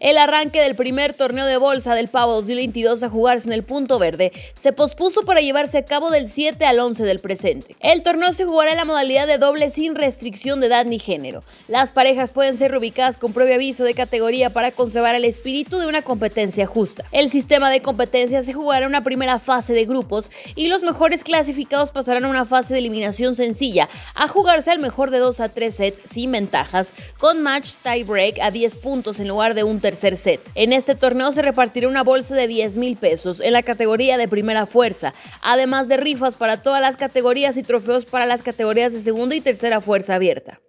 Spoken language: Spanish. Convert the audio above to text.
El arranque del primer torneo de bolsa del Pavo 2022 a jugarse en el Punto Verde se pospuso para llevarse a cabo del 7 al 11 del presente. El torneo se jugará en la modalidad de doble sin restricción de edad ni género. Las parejas pueden ser reubicadas con previo aviso de categoría para conservar el espíritu de una competencia justa. El sistema de competencia se jugará en una primera fase de grupos y los mejores clasificados pasarán a una fase de eliminación sencilla a jugarse al mejor de 2 a 3 sets sin ventajas, con match tie break a 10 puntos en lugar de un tercer set. En este torneo se repartirá una bolsa de 10 mil pesos en la categoría de primera fuerza, además de rifas para todas las categorías y trofeos para las categorías de segunda y tercera fuerza abierta.